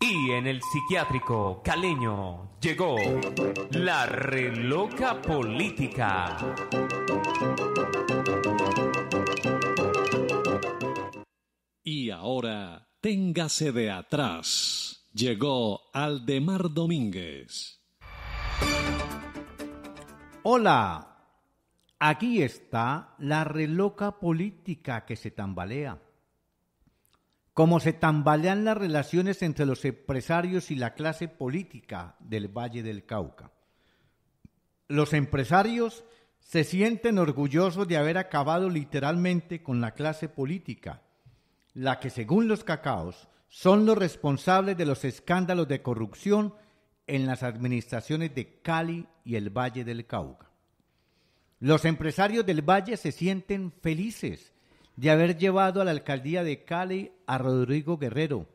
Y en el psiquiátrico caleño llegó la reloca política. Y ahora, téngase de atrás. Llegó Aldemar Domínguez. Hola, aquí está la reloca política que se tambalea como se tambalean las relaciones entre los empresarios y la clase política del Valle del Cauca. Los empresarios se sienten orgullosos de haber acabado literalmente con la clase política, la que según los cacaos son los responsables de los escándalos de corrupción en las administraciones de Cali y el Valle del Cauca. Los empresarios del Valle se sienten felices de haber llevado a la alcaldía de Cali a Rodrigo Guerrero,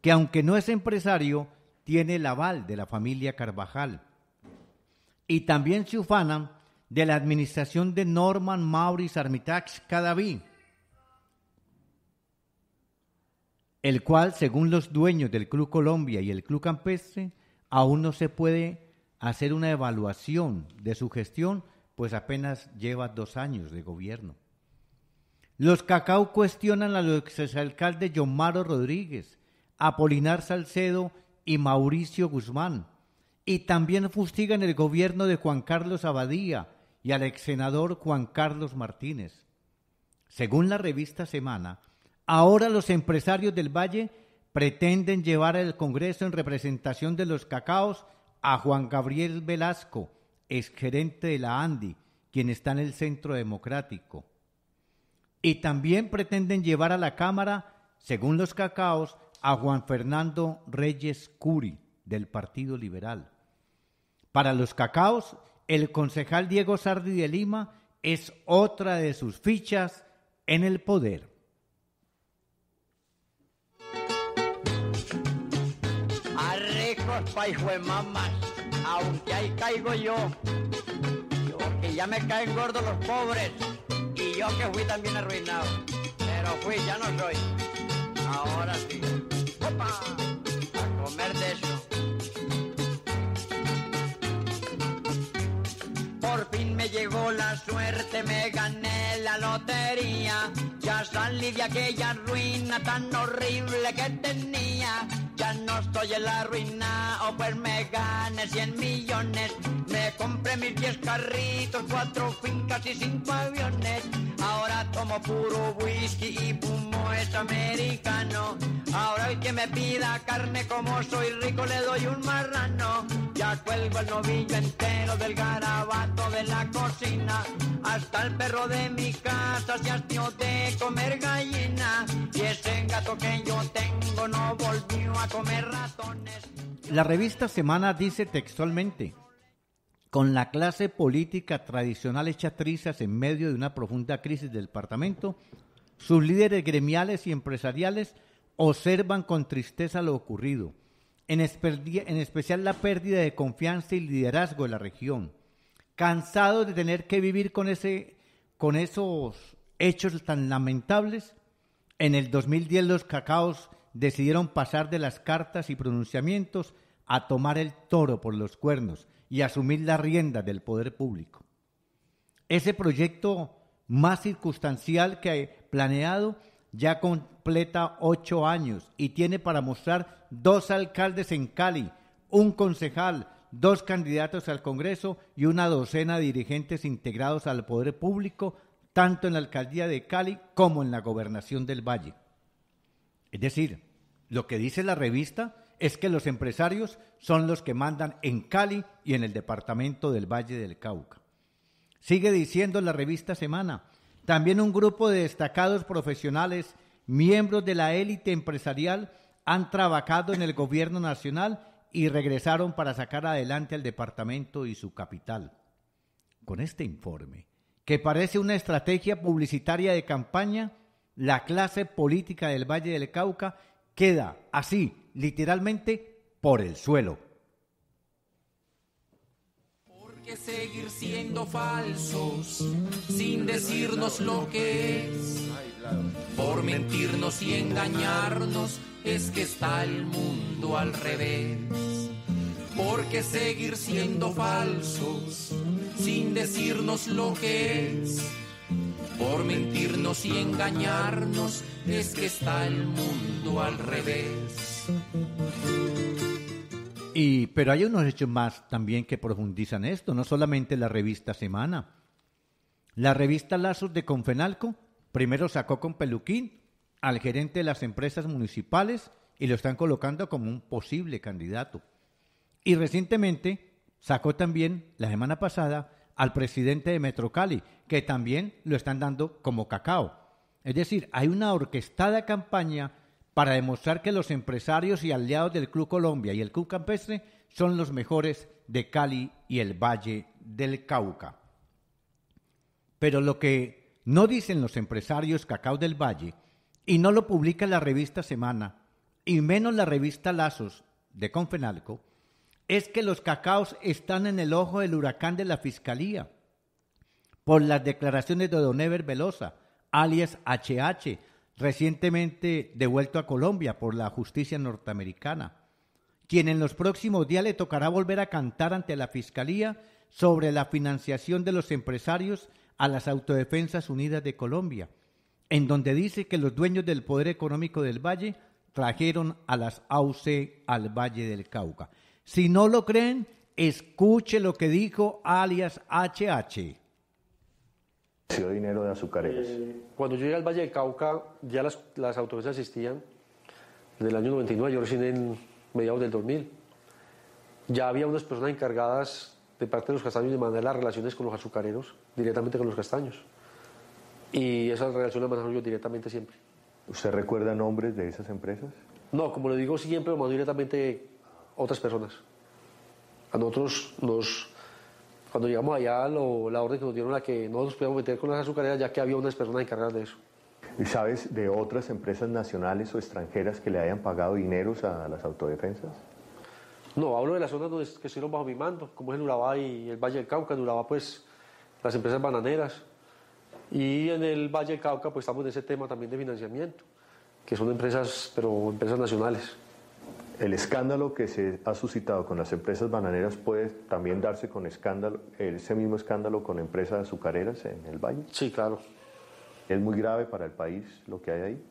que aunque no es empresario, tiene el aval de la familia Carvajal. Y también se ufana de la administración de Norman Maurice Armitage Cadaví, el cual, según los dueños del Club Colombia y el Club Campestre, aún no se puede hacer una evaluación de su gestión, pues apenas lleva dos años de gobierno. Los cacao cuestionan a los exalcaldes Yomaro Rodríguez, Apolinar Salcedo y Mauricio Guzmán. Y también fustigan el gobierno de Juan Carlos Abadía y al exsenador Juan Carlos Martínez. Según la revista Semana, ahora los empresarios del Valle pretenden llevar al Congreso en representación de los cacaos a Juan Gabriel Velasco, exgerente de la ANDI, quien está en el Centro Democrático y también pretenden llevar a la Cámara, según los cacaos, a Juan Fernando Reyes Curi, del Partido Liberal. Para los cacaos, el concejal Diego Sardi de Lima es otra de sus fichas en el poder. aunque caigo yo, ya me caen gordos los pobres yo que fui también arruinado. Pero fui, ya no soy. Ahora sí. ¡Opa! A comer de eso. Por fin me llegó la suerte, me gané la lotería. Ya salí de aquella ruina tan horrible que tenía ya no estoy en la ruina, o pues me gane 100 millones. Me compré mis 10 carritos, 4 fincas y 5 aviones. Ahora tomo puro whisky y pumo es americano. Ahora el que me pida carne, como soy rico, le doy un marrano. Ya cuelgo el novillo entero del garabato de la cocina. Hasta el perro de mi casa se de comer gallina. Y ese gato que yo tengo no volvió a comer ratones. La revista Semana dice textualmente. Con la clase política tradicional hecha trizas en medio de una profunda crisis del departamento, sus líderes gremiales y empresariales observan con tristeza lo ocurrido, en, en especial la pérdida de confianza y liderazgo de la región Cansado de tener que vivir con, ese, con esos hechos tan lamentables, en el 2010 los cacaos decidieron pasar de las cartas y pronunciamientos a tomar el toro por los cuernos y asumir la rienda del poder público. Ese proyecto más circunstancial que he planeado ya completa ocho años y tiene para mostrar dos alcaldes en Cali, un concejal, dos candidatos al Congreso y una docena de dirigentes integrados al poder público, tanto en la alcaldía de Cali como en la gobernación del Valle. Es decir, lo que dice la revista es que los empresarios son los que mandan en Cali y en el departamento del Valle del Cauca. Sigue diciendo la revista Semana, también un grupo de destacados profesionales, miembros de la élite empresarial, han trabajado en el gobierno nacional y regresaron para sacar adelante al departamento y su capital. Con este informe, que parece una estrategia publicitaria de campaña, la clase política del Valle del Cauca queda así, literalmente, por el suelo. seguir siendo falsos sin decirnos lo que es por mentirnos y engañarnos es que está el mundo al revés. Porque seguir siendo falsos sin decirnos lo que es. Por mentirnos y engañarnos es que está el mundo al revés. Y, pero hay unos hechos más también que profundizan esto, no solamente la revista Semana. La revista Lazos de Confenalco Primero sacó con peluquín al gerente de las empresas municipales y lo están colocando como un posible candidato. Y recientemente sacó también, la semana pasada, al presidente de Metro Cali, que también lo están dando como cacao. Es decir, hay una orquestada campaña para demostrar que los empresarios y aliados del Club Colombia y el Club Campestre son los mejores de Cali y el Valle del Cauca. Pero lo que no dicen los empresarios Cacao del Valle y no lo publica la revista Semana y menos la revista Lazos de Confenalco, es que los cacaos están en el ojo del huracán de la Fiscalía por las declaraciones de Don Ever Velosa, alias HH, recientemente devuelto a Colombia por la justicia norteamericana, quien en los próximos días le tocará volver a cantar ante la Fiscalía sobre la financiación de los empresarios a las Autodefensas Unidas de Colombia, en donde dice que los dueños del poder económico del Valle trajeron a las AUC al Valle del Cauca. Si no lo creen, escuche lo que dijo alias HH. dinero de eh, cuando yo llegué al Valle del Cauca, ya las, las autodefensas existían. Desde el año 99, yo recién en mediados del 2000. Ya había unas personas encargadas de parte de los castaños de mantener las relaciones con los azucareros, directamente con los castaños. Y esas relaciones las manejo yo directamente siempre. ¿Usted recuerda nombres de esas empresas? No, como le digo siempre, lo directamente otras personas. A nosotros nos... Cuando llegamos allá, la orden que nos dieron la que no nos podíamos meter con las azucareras ya que había unas personas encargadas de eso. ¿Y sabes de otras empresas nacionales o extranjeras que le hayan pagado dineros a las autodefensas? No, hablo de las zonas donde que estuvieron bajo mi mando, como es el Urabá y el Valle del Cauca. En Urabá, pues, las empresas bananeras. Y en el Valle del Cauca, pues, estamos en ese tema también de financiamiento, que son empresas, pero empresas nacionales. El escándalo que se ha suscitado con las empresas bananeras puede también darse con escándalo, ese mismo escándalo con empresas azucareras en el Valle. Sí, claro. ¿Es muy grave para el país lo que hay ahí?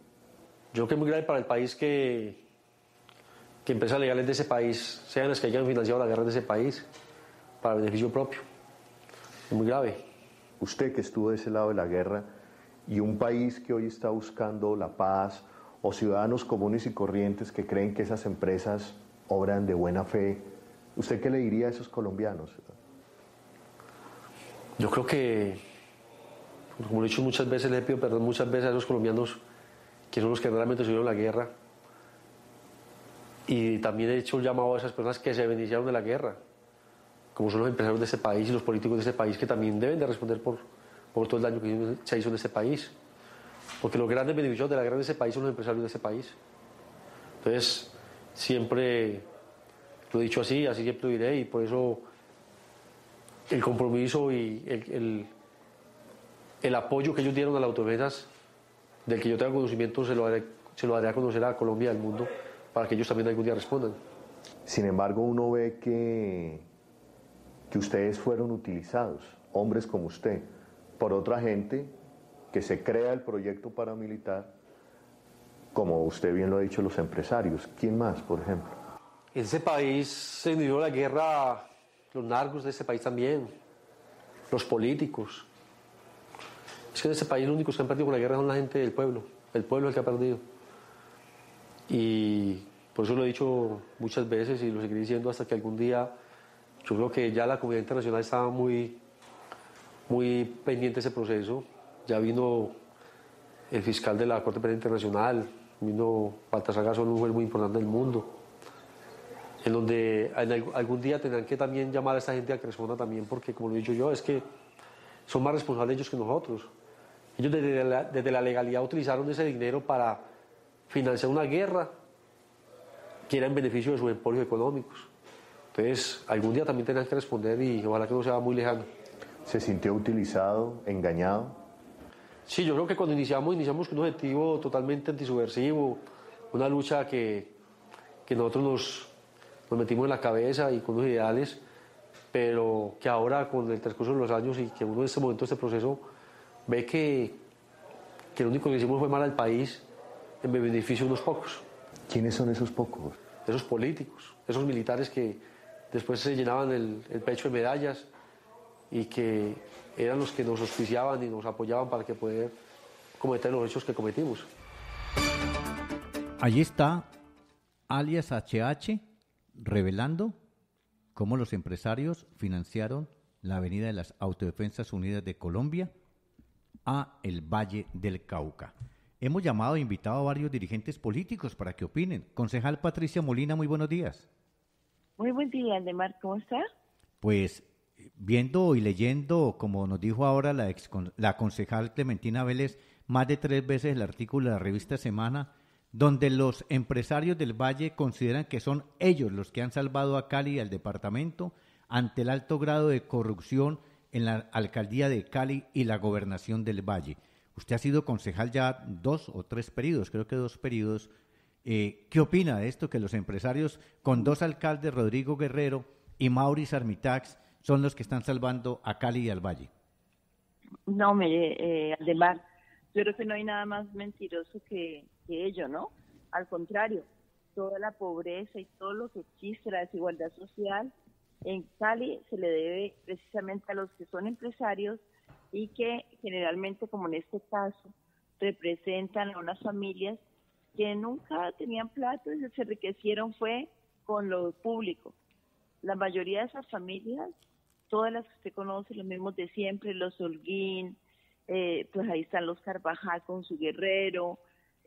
Yo creo que es muy grave para el país que que empresas legales de ese país sean las que hayan financiado la guerra de ese país para beneficio propio. Es muy grave. Usted que estuvo de ese lado de la guerra y un país que hoy está buscando la paz o ciudadanos comunes y corrientes que creen que esas empresas obran de buena fe, ¿usted qué le diría a esos colombianos? Yo creo que, como lo he dicho muchas veces, le pido perdón muchas veces a esos colombianos que son los que realmente subieron la guerra y también he hecho un llamado a esas personas que se beneficiaron de la guerra, como son los empresarios de ese país y los políticos de ese país, que también deben de responder por, todo el daño que se hizo en ese país. Porque los grandes beneficios de la guerra de ese país son los empresarios de ese país. Entonces, siempre lo he dicho así, así siempre lo diré, y por eso el compromiso y el, apoyo que ellos dieron a las autodefensas, del que yo tenga conocimiento, se lo haré, se lo haré a conocer a Colombia y al mundo para que ellos también algún día respondan. Sin embargo, uno ve que, que ustedes fueron utilizados, hombres como usted, por otra gente que se crea el proyecto paramilitar, como usted bien lo ha dicho, los empresarios. ¿Quién más, por ejemplo? En ese país se vivió la guerra, los narcos de ese país también, los políticos. Es que en ese país los únicos que han perdido con la guerra son la gente del pueblo. El pueblo es el que ha perdido. Y por eso lo he dicho muchas veces y lo seguiré diciendo hasta que algún día yo creo que ya la comunidad internacional estaba muy, muy pendiente de ese proceso. Ya vino el fiscal de la Corte Penal Internacional, vino Baltasar Garzón, un juez muy importante del mundo, en donde algún día tendrán que también llamar a esta gente a que responda también, porque como lo he dicho yo, es que son más responsables ellos que nosotros. Ellos desde desde la legalidad utilizaron ese dinero para financiar una guerra que era en beneficio de sus emporios económicos. Entonces, algún día también tenían que responder y ojalá que no sea muy lejano. ¿Se sintió utilizado, engañado? Sí, yo creo que cuando iniciamos, iniciamos con un objetivo totalmente antisubversivo, una lucha que, que nosotros nos, nos metimos en la cabeza y con unos ideales, pero que ahora con el transcurso de los años y que uno en este momento, este proceso, ve que, que lo único que hicimos fue mal al país en beneficio unos pocos. ¿Quiénes son esos pocos? Esos políticos, esos militares que después se llenaban el, pecho de medallas y que eran los que nos auspiciaban y nos apoyaban para que poder cometer los hechos que cometimos. Allí está alias HH revelando cómo los empresarios financiaron la Avenida de las Autodefensas Unidas de Colombia a el Valle del Cauca. Hemos llamado e invitado a varios dirigentes políticos para que opinen. Concejal Patricia Molina, muy buenos días. Muy buen día, Andemar, ¿cómo está? Pues viendo y leyendo, como nos dijo ahora la, la concejal Clementina Vélez, más de tres veces el artículo de la revista Semana, donde los empresarios del Valle consideran que son ellos los que han salvado a Cali y al departamento ante el alto grado de corrupción en la alcaldía de Cali y la gobernación del Valle. Usted ha sido concejal ya dos o tres periodos, creo que dos periodos. Eh, ¿Qué opina de esto? Que los empresarios con dos alcaldes, Rodrigo Guerrero y Maurice Armitax, son los que están salvando a Cali y al Valle. No, me, eh, yo creo que no hay nada más mentiroso que, que ello, ¿no? Al contrario, toda la pobreza y todo lo que existe, la desigualdad social, en Cali se le debe precisamente a los que son empresarios y que generalmente, como en este caso, representan a unas familias que nunca tenían plata y se enriquecieron fue con lo público. La mayoría de esas familias, todas las que usted conoce, los mismos de siempre, los Holguín, eh, pues ahí están los Carvajal con su guerrero,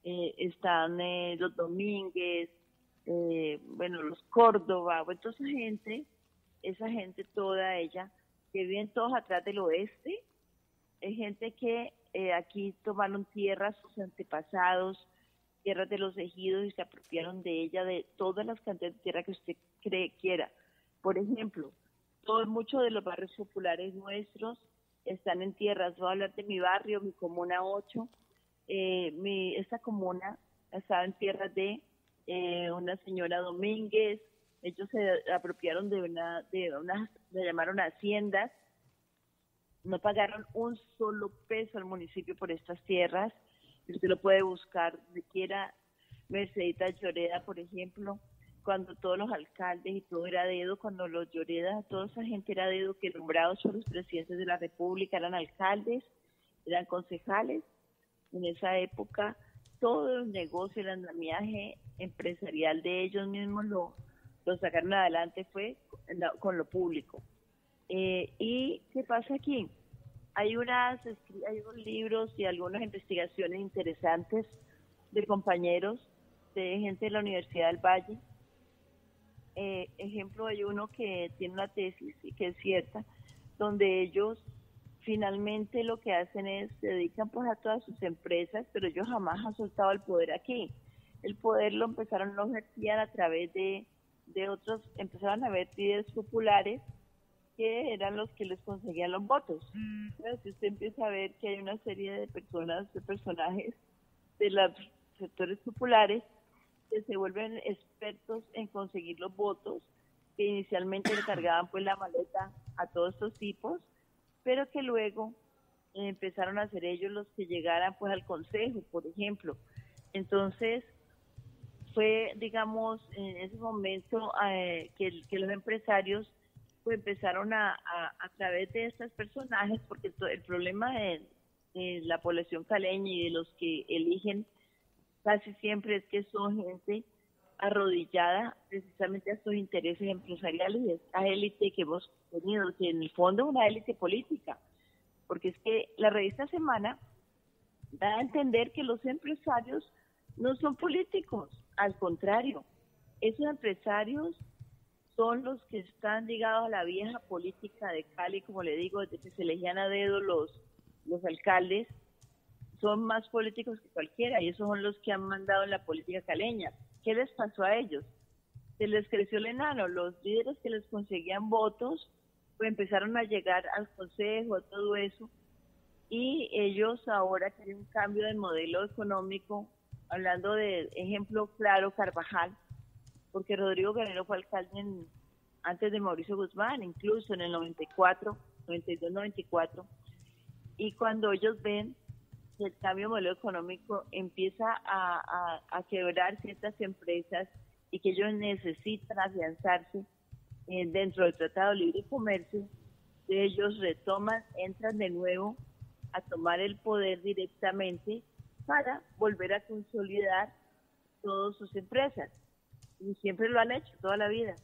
eh, están eh, los Domínguez, bueno, los Córdoba, bueno, toda esa gente, esa gente toda ella, que viven todos atrás del oeste, eh, gente que eh, aquí tomaron tierras, sus antepasados, tierras de los ejidos y se apropiaron de ella, de todas las cantidades de tierra que usted cree quiera. Por ejemplo, todos muchos de los barrios populares nuestros están en tierras. Voy a hablar de mi barrio, mi comuna 8. Eh, mi, esta comuna estaba en tierras de una señora Domínguez. Ellos se apropiaron de una, de unas, le llamaron haciendas no pagaron un solo peso al municipio por estas tierras. Usted lo puede buscar de quiera. Mercedita Lloreda, por ejemplo, cuando todos los alcaldes y todo era dedo, cuando los Lloreda, toda esa gente era dedo, que nombrados por los presidentes de la República eran alcaldes, eran concejales. En esa época, todo el negocio, el andamiaje empresarial de ellos mismos lo, lo sacaron adelante fue con lo público. Eh, ¿Y qué pasa aquí? Hay, unas, hay unos libros y algunas investigaciones interesantes de compañeros, de gente de la Universidad del Valle. Eh, ejemplo, hay uno que tiene una tesis y que es cierta, donde ellos finalmente lo que hacen es, se dedican pues a todas sus empresas, pero ellos jamás han soltado el poder aquí. El poder lo empezaron a ejercer a través de, de otros, empezaron a ver líderes populares que eran los que les conseguían los votos. Mm. Entonces si usted empieza a ver que hay una serie de personas, de personajes de los sectores populares que se vuelven expertos en conseguir los votos, que inicialmente le cargaban pues la maleta a todos estos tipos, pero que luego empezaron a ser ellos los que llegaran pues al consejo, por ejemplo. Entonces, fue, digamos, en ese momento eh, que, que los empresarios pues empezaron a, a, través de estos personajes, porque el, problema de, la población caleña y de los que eligen casi siempre es que son gente arrodillada precisamente a sus intereses empresariales y a esta élite que hemos tenido, que en el fondo es una élite política, porque es que la revista Semana da a entender que los empresarios no son políticos, al contrario, esos empresarios son los que están ligados a la vieja política de Cali, como le digo, desde que se elegían a dedo los, los alcaldes, son más políticos que cualquiera y esos son los que han mandado la política caleña. ¿Qué les pasó a ellos? Se les creció el enano, los líderes que les conseguían votos, pues empezaron a llegar al consejo, a todo eso, y ellos ahora tienen un cambio de modelo económico, hablando de ejemplo claro, Carvajal, porque Rodrigo Guerrero fue alcalde antes de Mauricio Guzmán, incluso en el 94, 92, 94. Y cuando ellos ven que el cambio de modelo económico empieza a, quebrar ciertas empresas y que ellos necesitan afianzarse eh, dentro del Tratado Libre Comercio, ellos retoman, entran de nuevo a tomar el poder directamente para volver a consolidar todas sus empresas. Y siempre lo han hecho, toda la vida.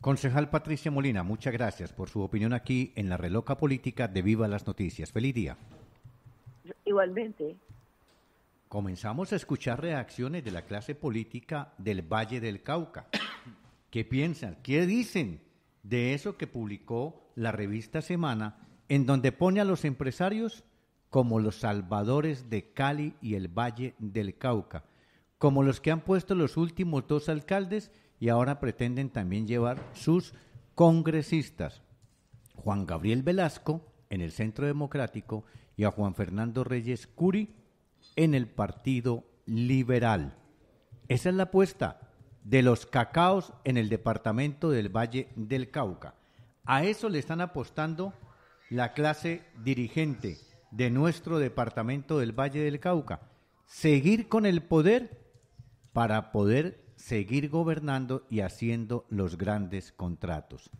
Concejal Patricia Molina, muchas gracias por su opinión aquí en la Reloca Política de Viva las Noticias. Feliz día. Igualmente. Comenzamos a escuchar reacciones de la clase política del Valle del Cauca. ¿Qué piensan? ¿Qué dicen de eso que publicó la revista Semana, en donde pone a los empresarios como los salvadores de Cali y el Valle del Cauca? como los que han puesto los últimos dos alcaldes y ahora pretenden también llevar sus congresistas, Juan Gabriel Velasco en el Centro Democrático y a Juan Fernando Reyes Curi en el Partido Liberal. Esa es la apuesta de los cacaos en el departamento del Valle del Cauca. A eso le están apostando la clase dirigente de nuestro departamento del Valle del Cauca. Seguir con el poder para poder seguir gobernando y haciendo los grandes contratos.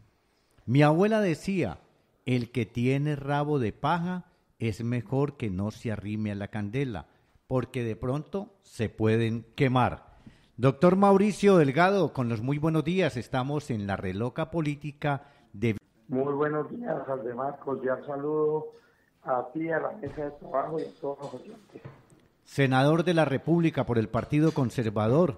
Mi abuela decía, el que tiene rabo de paja es mejor que no se arrime a la candela, porque de pronto se pueden quemar. Doctor Mauricio Delgado, con los muy buenos días, estamos en la reloca política de... Muy buenos días, Marcos, ya saludo a ti, a la mesa de trabajo y a todos los senador de la República por el Partido Conservador.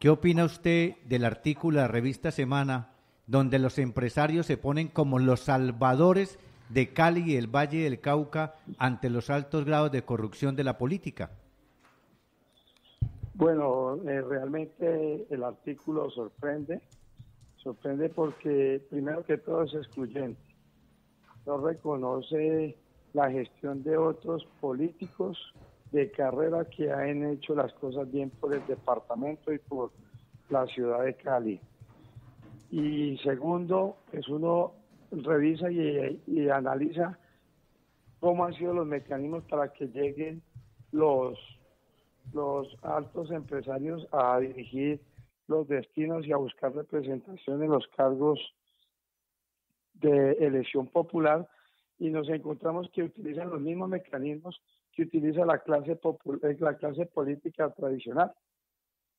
¿Qué opina usted del artículo de la revista Semana donde los empresarios se ponen como los salvadores de Cali y el Valle del Cauca ante los altos grados de corrupción de la política? Bueno, eh, realmente el artículo sorprende, sorprende porque primero que todo es excluyente, no reconoce la gestión de otros políticos de carrera que han hecho las cosas bien por el departamento y por la ciudad de Cali. Y segundo, es uno revisa y, analiza cómo han sido los mecanismos para que lleguen los, los altos empresarios a dirigir los destinos y a buscar representación en los cargos de elección popular y nos encontramos que utilizan los mismos mecanismos que utiliza la clase, eh, la clase política tradicional.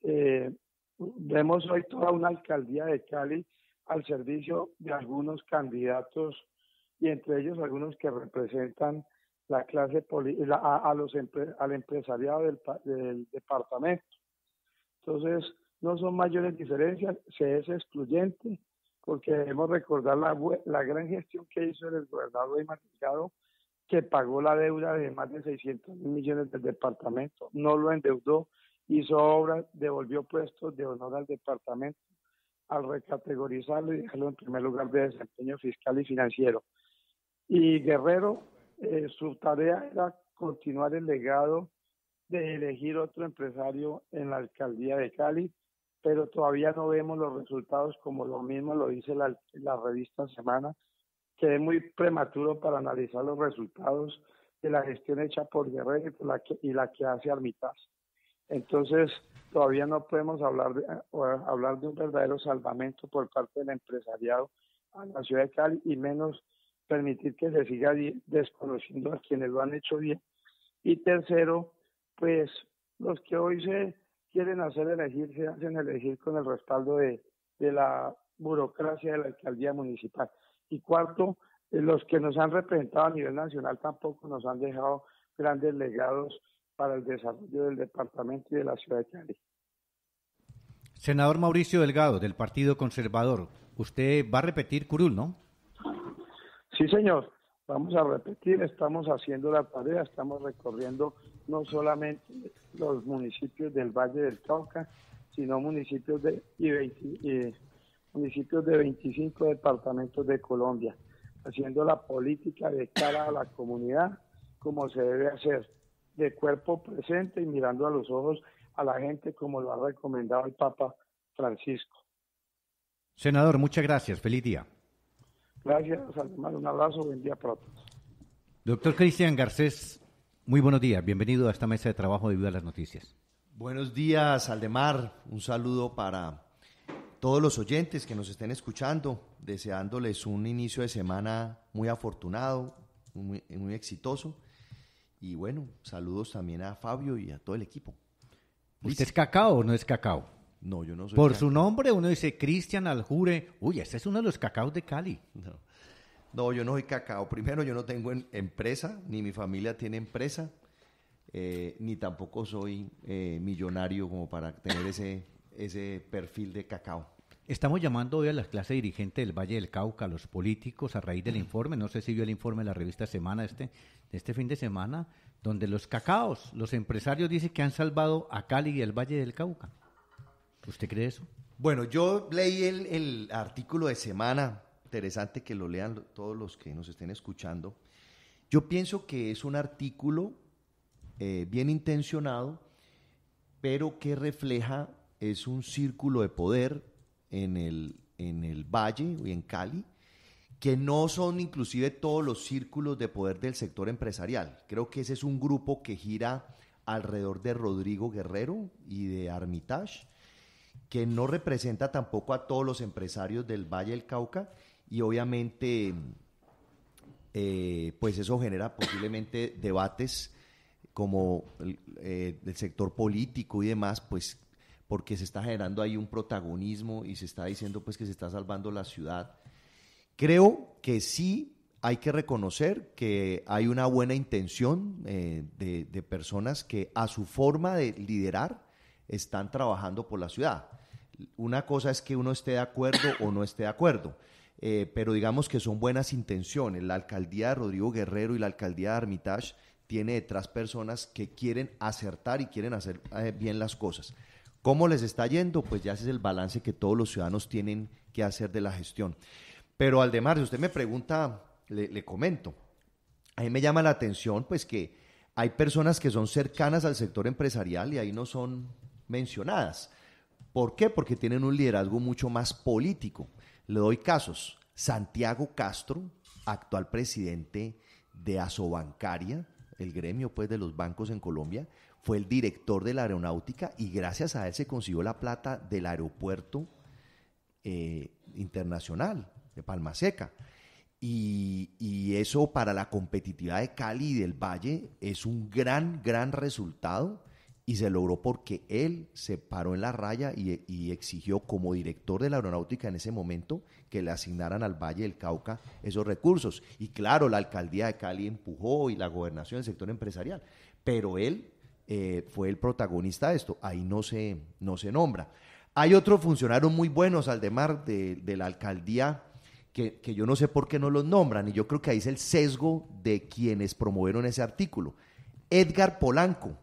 Eh, vemos hoy toda una alcaldía de Cali al servicio de algunos candidatos y entre ellos algunos que representan la clase a, los al empresariado del, departamento. Entonces, no son mayores diferencias, se es excluyente, porque debemos recordar la, la gran gestión que hizo el gobernador Maticado que pagó la deuda de más de 600 mil millones del departamento, no lo endeudó, hizo obras, devolvió puestos de honor al departamento al recategorizarlo y dejarlo en primer lugar de desempeño fiscal y financiero. Y Guerrero, eh, su tarea era continuar el legado de elegir otro empresario en la alcaldía de Cali, pero todavía no vemos los resultados como lo mismo lo dice la, la revista Semana, que muy prematuro para analizar los resultados de la gestión hecha por Guerrero y, la, que, y la que hace Armitage. Entonces, todavía no podemos hablar de, hablar de un verdadero salvamento por parte del empresariado a la ciudad de Cali y menos permitir que se siga desconociendo a quienes lo han hecho bien. Y tercero, pues los que hoy se quieren hacer elegir, se hacen elegir con el respaldo de la burocracia de la alcaldía municipal. Y cuarto, eh, los que nos han representado a nivel nacional tampoco nos han dejado grandes legados para el desarrollo del departamento y de la ciudad de Cali. Senador Mauricio Delgado, del Partido Conservador, usted va a repetir curul, ¿no? Sí, señor. Vamos a repetir, estamos haciendo la tarea, estamos recorriendo no solamente los municipios del Valle del Cauca, sino municipios de y municipios de 25 departamentos de Colombia, haciendo la política de cara a la comunidad como se debe hacer, de cuerpo presente y mirando a los ojos a la gente como lo ha recomendado el Papa Francisco. Senador, muchas gracias. Feliz día. Gracias, Aldemar. Un abrazo. Buen día para todos. Doctor Cristian Garcés, muy buenos días. Bienvenido a esta mesa de trabajo de a las Noticias. Buenos días, Aldemar. Un saludo para todos los oyentes que nos estén escuchando, deseándoles un inicio de semana muy afortunado, muy, exitoso. Y bueno, saludos también a Fabio y a todo el equipo. ¿Usted es cacao o no es cacao? No, yo no soy. cacao. Por su nombre uno dice Cristian Aljure. Uy, este es uno de los cacaos de Cali. No. yo no soy cacao. Primero, yo no tengo empresa, ni mi familia tiene empresa, eh, ni tampoco soy eh, millonario como para tener ese, ese perfil de cacao. Estamos llamando hoy a la clase dirigente del Valle del Cauca, a los políticos, a raíz del informe. No sé si vio el informe de la revista Semana este, de este fin de semana, donde los cacaos, los empresarios dicen que han salvado a Cali y el Valle del Cauca. ¿Usted cree eso? Bueno, yo leí el, artículo de Semana, interesante que lo lean todos los que nos estén escuchando. Yo pienso que es un artículo eh, bien intencionado, pero que refleja, es un círculo de poder en el, en el Valle y en Cali, que no son inclusive todos los círculos de poder del sector empresarial. Creo que ese es un grupo que gira alrededor de Rodrigo Guerrero y de Armitage, que no representa tampoco a todos los empresarios del Valle del Cauca y obviamente eh, pues eso genera posiblemente debates como eh, del sector político y demás, pues porque se está generando ahí un protagonismo y se está diciendo pues que se está salvando la ciudad. Creo que sí hay que reconocer que hay una buena intención eh, de, personas que a su forma de liderar están trabajando por la ciudad. Una cosa es que uno esté de acuerdo o no esté de acuerdo, eh, pero digamos que son buenas intenciones. La alcaldía de Rodrigo Guerrero y la alcaldía de Armitage tiene detrás personas que quieren acertar y quieren hacer eh, bien las cosas. ¿Cómo les está yendo? Pues ya ese es el balance que todos los ciudadanos tienen que hacer de la gestión. Pero al demás, si usted me pregunta, le, comento, a mí me llama la atención pues que hay personas que son cercanas al sector empresarial y ahí no son mencionadas. ¿Por qué? Porque tienen un liderazgo mucho más político. Le doy casos. Santiago Castro, actual presidente de Asobancaria, el gremio pues de los bancos en Colombia, fue el director de la aeronáutica y gracias a él se consiguió la plata del aeropuerto eh, internacional de Palma Seca. Y, eso para la competitividad de Cali y del Valle es un gran, gran resultado y se logró porque él se paró en la raya y exigió como director de la aeronáutica en ese momento que le asignaran al Valle del Cauca esos recursos. Y claro, la alcaldía de Cali empujó y la gobernación del sector empresarial, pero él eh, fue el protagonista de esto. Ahí no se, no se nombra. Hay otros funcionarios muy buenos, Aldemar, de, de la alcaldía, que, yo no sé por qué no los nombran, y yo creo que ahí es el sesgo de quienes promovieron ese artículo. Edgar Polanco,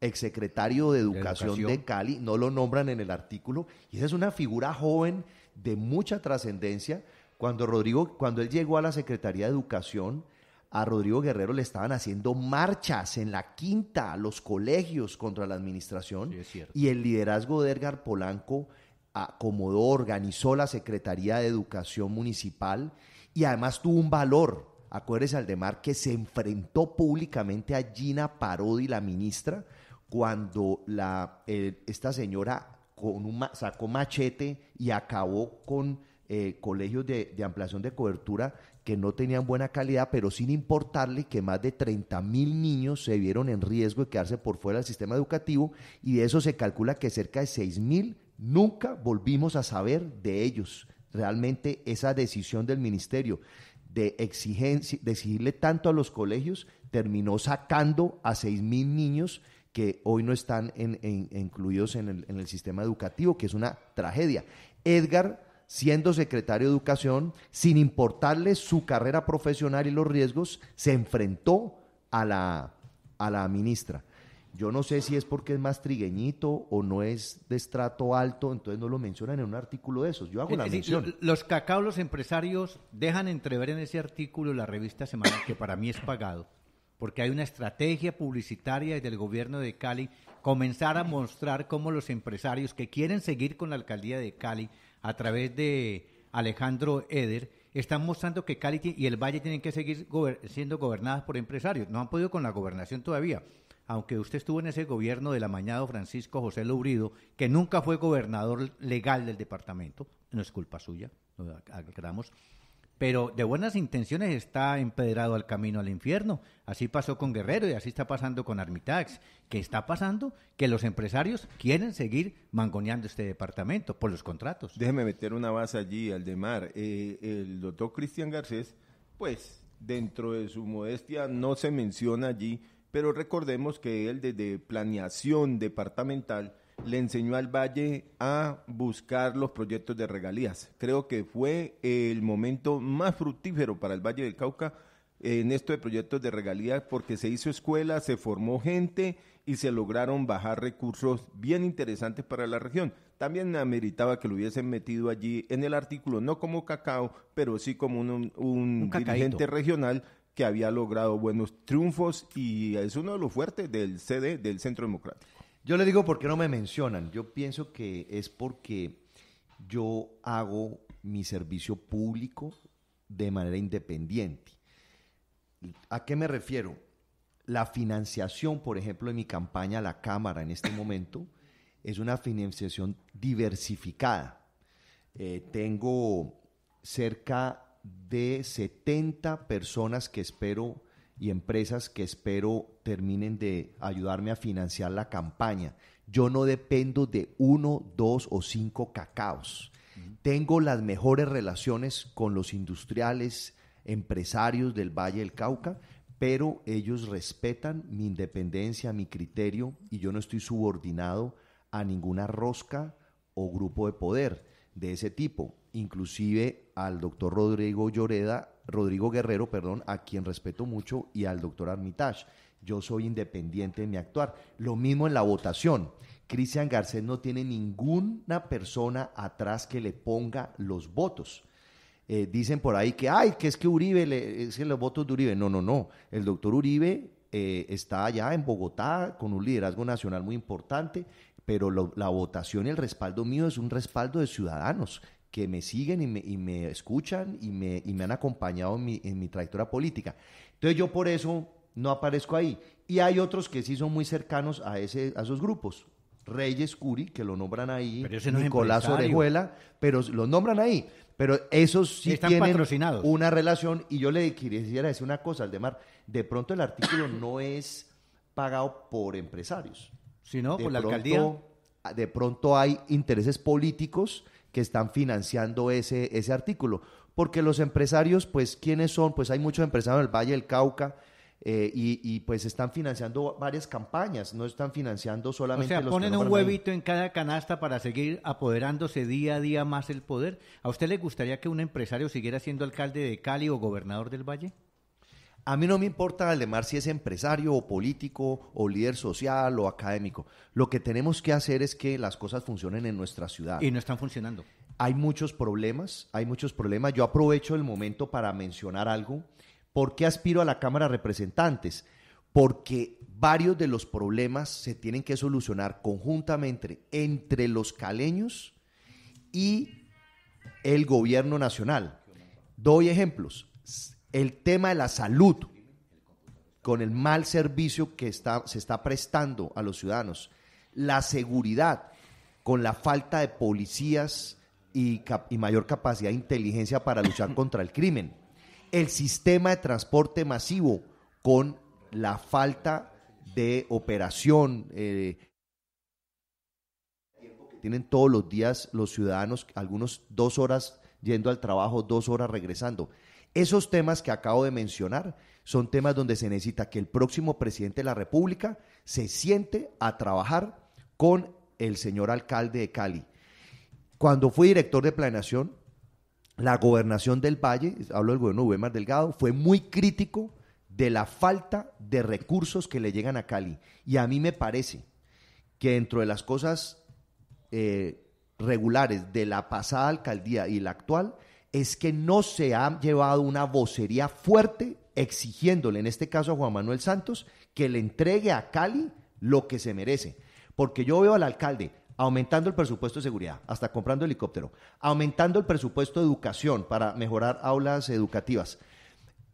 exsecretario de Educación, Educación. de Cali, no lo nombran en el artículo, y esa es una figura joven de mucha trascendencia. Cuando Rodrigo, cuando él llegó a la Secretaría de Educación, a Rodrigo Guerrero le estaban haciendo marchas en la quinta, los colegios contra la administración. y el liderazgo de Edgar Polanco ah, acomodó, organizó la Secretaría de Educación Municipal y además tuvo un valor. Acuérdese, Mar que se enfrentó públicamente a Gina Parodi, la ministra, cuando la, eh, esta señora con un, sacó machete y acabó con eh, colegios de, ampliación de cobertura que no tenían buena calidad, pero sin importarle que más de 30 mil niños se vieron en riesgo de quedarse por fuera del sistema educativo y de eso se calcula que cerca de 6 mil nunca volvimos a saber de ellos. Realmente esa decisión del ministerio de, exigirle tanto a los colegios terminó sacando a 6 mil niños que hoy no están incluidos en el, en el sistema educativo, que es una tragedia. Edgar siendo secretario de Educación, sin importarle su carrera profesional y los riesgos, se enfrentó a la, a la ministra. Yo no sé si es porque es más trigueñito o no es de estrato alto, entonces no lo mencionan en un artículo de esos. Yo hago la mención. Los cacao, los empresarios dejan entrever en ese artículo la revista Semana, que para mí es pagado, porque hay una estrategia publicitaria del gobierno de Cali comenzar a mostrar cómo los empresarios que quieren seguir con la alcaldía de Cali a través de Alejandro Eder, están mostrando que Cali y el Valle tienen que seguir siendo gobernadas por empresarios. No han podido con la gobernación todavía. Aunque usted estuvo en ese gobierno del amañado Francisco José Lourido, que nunca fue gobernador legal del departamento, no es culpa suya, lo aclaramos pero de buenas intenciones está empedrado al camino al infierno. Así pasó con Guerrero y así está pasando con Armitax. ¿Qué está pasando? Que los empresarios quieren seguir mangoneando este departamento por los contratos. Déjeme meter una base allí, al de mar. Eh, el doctor Cristian Garcés, pues dentro de su modestia no se menciona allí, pero recordemos que él desde planeación departamental le enseñó al Valle a buscar los proyectos de regalías. Creo que fue el momento más fructífero para el Valle del Cauca en esto de proyectos de regalías porque se hizo escuela, se formó gente y se lograron bajar recursos bien interesantes para la región. También ameritaba que lo hubiesen metido allí en el artículo, no como cacao, pero sí como un, un dirigente regional que había logrado buenos triunfos y es uno de los fuertes del CD, del Centro Democrático. Yo le digo por qué no me mencionan. Yo pienso que es porque yo hago mi servicio público de manera independiente. ¿A qué me refiero? La financiación, por ejemplo, de mi campaña a la Cámara en este momento es una financiación diversificada. Eh, tengo cerca de 70 personas que espero y empresas que espero terminen de ayudarme a financiar la campaña. Yo no dependo de uno, dos o cinco cacaos. Tengo las mejores relaciones con los industriales, empresarios del Valle del Cauca, pero ellos respetan mi independencia, mi criterio y yo no estoy subordinado a ninguna rosca o grupo de poder de ese tipo inclusive al doctor Rodrigo Lloreda, Rodrigo Guerrero, perdón, a quien respeto mucho, y al doctor Armitage. Yo soy independiente en mi actuar. Lo mismo en la votación. Cristian Garcés no tiene ninguna persona atrás que le ponga los votos. Eh, dicen por ahí que, ay, que es que Uribe, le, es que los votos de Uribe. No, no, no. El doctor Uribe eh, está allá en Bogotá con un liderazgo nacional muy importante, pero la votación y el respaldo mío es un respaldo de ciudadanos que me siguen y me, y me escuchan y me, y me, han acompañado en mi, en mi trayectoria política. Entonces yo por eso no aparezco ahí. Y hay otros que sí son muy cercanos a, ese, a esos grupos. Reyes Curi, que lo nombran ahí, Nicolás Orejuela, pero los nombran ahí. Pero esos sí tienen una relación. Y yo le quisiera decir una cosa, Aldemar. De pronto el artículo no es pagado por empresarios. Sino por la alcaldía. De pronto hay intereses políticos que están financiando ese, ese artículo. Porque los empresarios, pues, ¿quiénes son? Pues hay muchos empresarios en el Valle del Cauca, eh, y, pues están financiando varias campañas, no están financiando solamente. O sea, ponen un huevito en cada canasta para seguir apoderándose día a día más el poder. ¿A usted le gustaría que un empresario siguiera siendo alcalde de Cali o gobernador del Valle? A mí no me importa, Mar, si es empresario o político o líder social o académico. Lo que tenemos que hacer es que las cosas funcionen en nuestra ciudad. Y no están funcionando. Hay muchos problemas, hay muchos problemas. Yo aprovecho el momento para mencionar algo. ¿Por qué aspiro a la Cámara de Representantes? Porque varios de los problemas se tienen que solucionar conjuntamente entre los caleños y el gobierno nacional. Doy ejemplos el tema de la salud con el mal servicio que está, se está prestando a los ciudadanos, la seguridad con la falta de policías y, mayor capacidad de inteligencia para luchar contra el crimen, el sistema de transporte masivo con la falta de operación. Eh, tienen todos los días los ciudadanos, algunos dos horas yendo al trabajo, dos horas regresando. Esos temas que acabo de mencionar son temas donde se necesita que el próximo presidente de la República se siente a trabajar con el señor alcalde de Cali. Cuando fui director de planeación, la gobernación del Valle, hablo del gobierno de Uemar Delgado, fue muy crítico de la falta de recursos que le llegan a Cali. Y a mí me parece que dentro de las cosas eh, regulares de la pasada alcaldía y la actual, es que no se ha llevado una vocería fuerte exigiéndole, en este caso a Juan Manuel Santos, que le entregue a Cali lo que se merece. Porque yo veo al alcalde aumentando el presupuesto de seguridad, hasta comprando helicóptero, aumentando el presupuesto de educación para mejorar aulas educativas,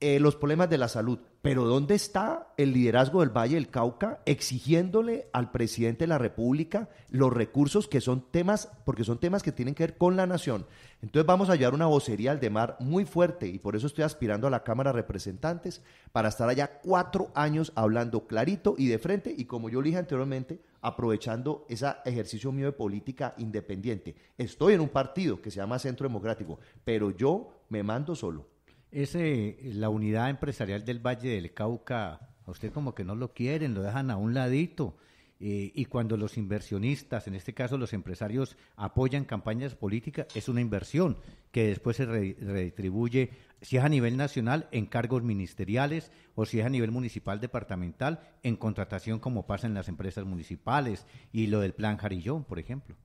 eh, los problemas de la salud. Pero ¿dónde está el liderazgo del Valle del Cauca exigiéndole al presidente de la República los recursos que son temas, porque son temas que tienen que ver con la nación? Entonces vamos a hallar una vocería al de mar muy fuerte y por eso estoy aspirando a la Cámara de Representantes para estar allá cuatro años hablando clarito y de frente y como yo le dije anteriormente, aprovechando ese ejercicio mío de política independiente. Estoy en un partido que se llama Centro Democrático, pero yo me mando solo. Es eh, la unidad empresarial del Valle del Cauca. A usted como que no lo quieren, lo dejan a un ladito. Eh, y cuando los inversionistas, en este caso los empresarios, apoyan campañas políticas, es una inversión que después se redistribuye, si es a nivel nacional, en cargos ministeriales o si es a nivel municipal, departamental, en contratación como pasa en las empresas municipales y lo del plan Jarillón, por ejemplo.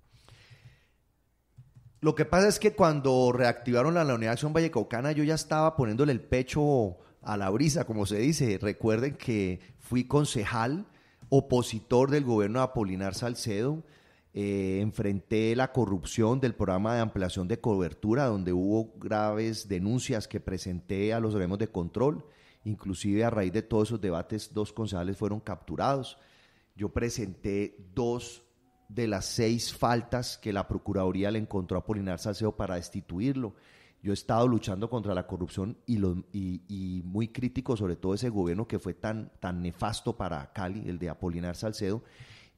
Lo que pasa es que cuando reactivaron la, Unidad de Acción Vallecaucana, yo ya estaba poniéndole el pecho a la brisa, como se dice. Recuerden que fui concejal, opositor del gobierno de Apolinar Salcedo. Eh, enfrenté la corrupción del programa de ampliación de cobertura, donde hubo graves denuncias que presenté a los organismos de control. Inclusive a raíz de todos esos debates, dos concejales fueron capturados. Yo presenté dos de las seis faltas que la Procuraduría le encontró a Apolinar Salcedo para destituirlo. Yo he estado luchando contra la corrupción y, y, muy crítico sobre todo ese gobierno que fue tan, tan nefasto para Cali, el de Apolinar Salcedo,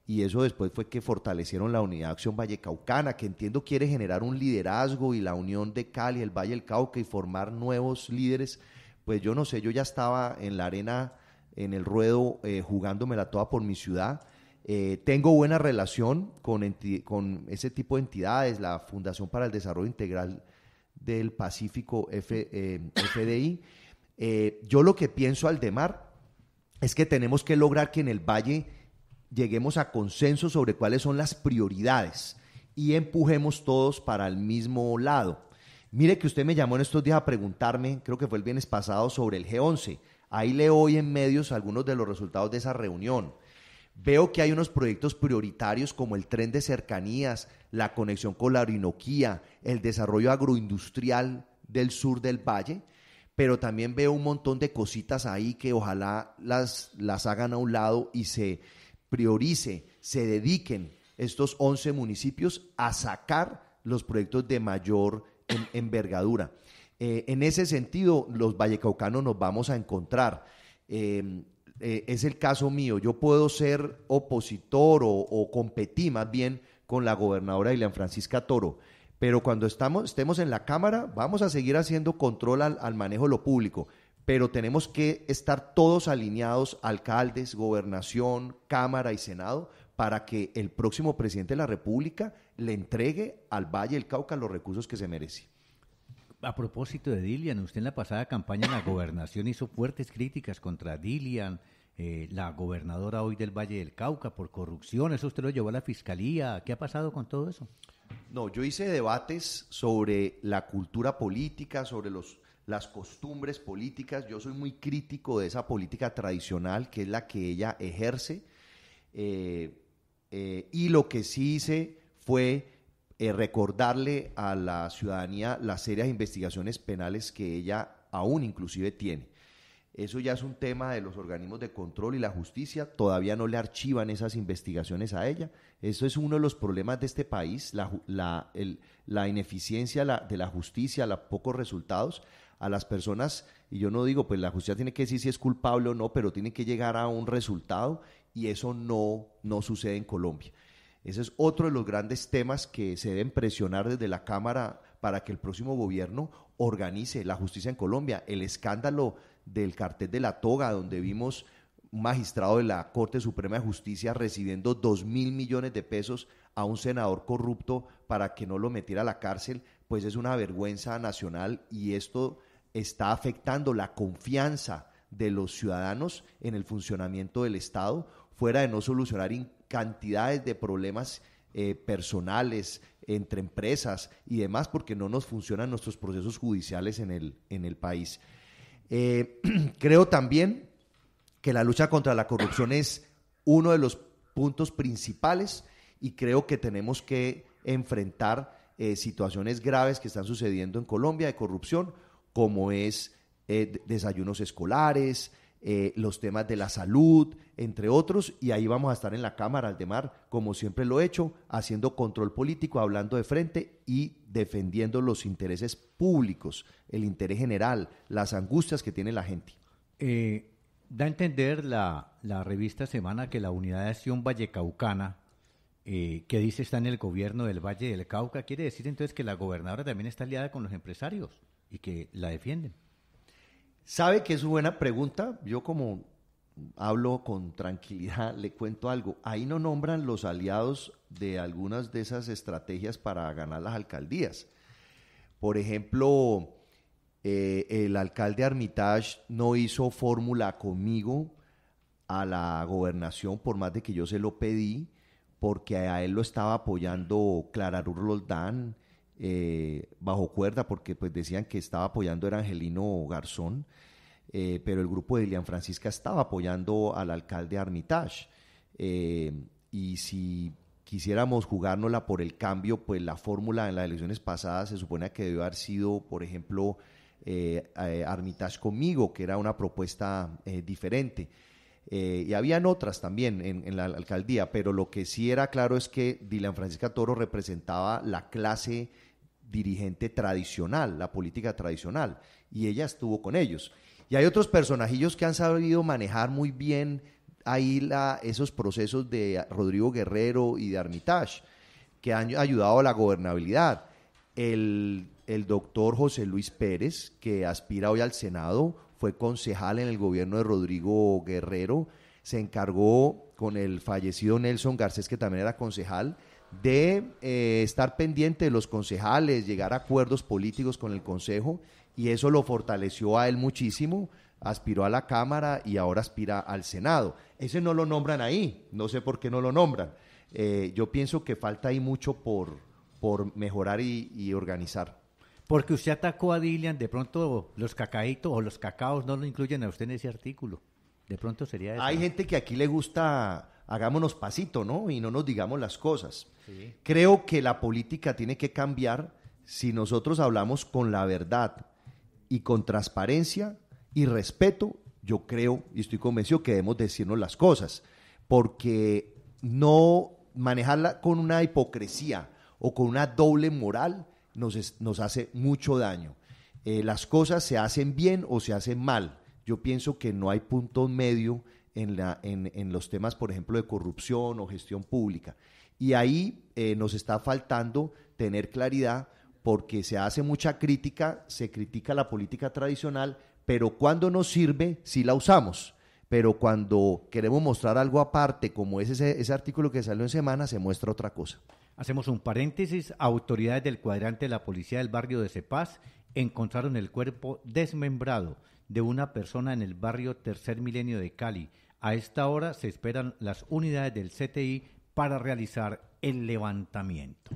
y eso después fue que fortalecieron la Unidad de Acción Vallecaucana, que entiendo quiere generar un liderazgo y la unión de Cali, el Valle del Cauca y formar nuevos líderes. Pues yo no sé, yo ya estaba en la arena, en el ruedo, eh, jugándomela toda por mi ciudad eh, tengo buena relación con, ese tipo de entidades, la Fundación para el Desarrollo Integral del Pacífico FDI. Eh, eh, yo lo que pienso al demar es que tenemos que lograr que en el valle lleguemos a consenso sobre cuáles son las prioridades y empujemos todos para el mismo lado. Mire que usted me llamó en estos días a preguntarme, creo que fue el viernes pasado, sobre el G11. Ahí leo hoy en medios algunos de los resultados de esa reunión. Veo que hay unos proyectos prioritarios como el tren de cercanías, la conexión con la Orinoquía, el desarrollo agroindustrial del sur del valle, pero también veo un montón de cositas ahí que ojalá las, las hagan a un lado y se priorice, se dediquen estos 11 municipios a sacar los proyectos de mayor envergadura. Eh, en ese sentido, los vallecaucanos nos vamos a encontrar. Eh, eh, es el caso mío. Yo puedo ser opositor o, competí competir más bien con la gobernadora Ilian Francisca Toro. Pero cuando estamos, estemos en la Cámara, vamos a seguir haciendo control al, al manejo de lo público. Pero tenemos que estar todos alineados, alcaldes, gobernación, Cámara y Senado, para que el próximo presidente de la República le entregue al Valle del Cauca los recursos que se merece. A propósito de Dilian, usted en la pasada campaña en la gobernación hizo fuertes críticas contra Dilian, eh, la gobernadora hoy del Valle del Cauca, por corrupción. Eso usted lo llevó a la fiscalía. ¿Qué ha pasado con todo eso? No, yo hice debates sobre la cultura política, sobre los, las costumbres políticas. Yo soy muy crítico de esa política tradicional que es la que ella ejerce. Eh, eh, y lo que sí hice fue eh, recordarle a la ciudadanía las serias investigaciones penales que ella aún inclusive tiene. Eso ya es un tema de los organismos de control y la justicia, todavía no le archivan esas investigaciones a ella. Eso es uno de los problemas de este país, la, la, ineficiencia de la justicia, los pocos resultados a las personas, y yo no digo, pues la justicia tiene que decir si es culpable o no, pero tiene que llegar a un resultado y eso no, no sucede en Colombia. Ese es otro de los grandes temas que se deben presionar desde la Cámara para que el próximo gobierno organice la justicia en Colombia. El escándalo del cartel de la toga, donde vimos un magistrado de la Corte Suprema de Justicia recibiendo dos mil millones de pesos a un senador corrupto para que no lo metiera a la cárcel, pues es una vergüenza nacional y esto está afectando la confianza de los ciudadanos en el funcionamiento del Estado, fuera de no solucionar cantidades de problemas eh, personales, entre empresas y demás, porque no nos funcionan nuestros procesos judiciales en el, en el país. Eh, creo también que la lucha contra la corrupción es uno de los puntos principales y creo que tenemos que enfrentar eh, situaciones graves que están sucediendo en Colombia de corrupción, como es desayunos escolares, eh, los temas de la salud, entre otros, y ahí vamos a estar en la Cámara de Mar, como siempre lo he hecho, haciendo control político, hablando de frente y defendiendo los intereses públicos, el interés general, las angustias que tiene la gente. Eh, da a entender la, revista Semana que la Unidad de Acción Vallecaucana, eh, que dice está en el gobierno del Valle del Cauca, quiere decir entonces que la gobernadora también está aliada con los empresarios y que la defienden. Sabe que es una buena pregunta. Yo como hablo con tranquilidad, le cuento algo. Ahí no nombran los aliados de algunas de esas estrategias para ganar las alcaldías. Por ejemplo, eh, el alcalde Armitage no hizo fórmula conmigo a la gobernación, por más de que yo se lo pedí, porque a él lo estaba apoyando Clara Roldán, eh, bajo cuerda porque pues decían que estaba apoyando a Angelino Garzón, eh, pero el grupo de Lilian Francisca estaba apoyando al alcalde Armitage. Eh, y si quisiéramos jugárnosla por el cambio, pues la fórmula en las elecciones pasadas se supone que debió haber sido, por ejemplo, Armitage conmigo, que era una propuesta diferente. y habían otras también en, la alcaldía, pero lo que sí era claro es que Dylan Francisca Toro representaba la clase dirigente tradicional, la política tradicional, y ella estuvo con ellos. Y hay otros personajillos que han sabido manejar muy bien ahí la, esos procesos de Rodrigo Guerrero y de Armitage, que han ayudado a la gobernabilidad. El, el doctor José Luis Pérez, que aspira hoy al Senado, fue concejal en el gobierno de Rodrigo Guerrero, se encargó con el fallecido Nelson Garcés, que también era concejal, de eh, estar pendiente de los concejales, llegar a acuerdos políticos con el Consejo, y eso lo fortaleció a él muchísimo, aspiró a la Cámara y ahora aspira al Senado. Ese no lo nombran ahí, no sé por qué no lo nombran. Eh, yo pienso que falta ahí mucho por, por mejorar y, organizar. Porque usted atacó a Dilian, de pronto los cacaitos o los cacaos no lo incluyen a usted en ese artículo. De pronto sería eso. Hay gente que aquí le gusta hagámonos pasito, ¿no? Y no nos digamos las cosas. Creo que la política tiene que cambiar si nosotros hablamos con la verdad y con transparencia y respeto. Yo creo y estoy convencido que debemos decirnos las cosas, porque no manejarla con una hipocresía o con una doble moral nos, hace mucho daño. Eh, las cosas se hacen bien o se hacen mal. Yo pienso que no hay punto medio en, la, en, los temas, por ejemplo, de corrupción o gestión pública. Y ahí eh, nos está faltando tener claridad porque se hace mucha crítica, se critica la política tradicional, pero cuando nos sirve, sí la usamos. Pero cuando queremos mostrar algo aparte, como es ese, ese artículo que salió en semana, se muestra otra cosa. Hacemos un paréntesis. Autoridades del cuadrante de la policía del barrio de Cepaz encontraron el cuerpo desmembrado de una persona en el barrio Tercer Milenio de Cali. A esta hora se esperan las unidades del CTI para realizar el levantamiento.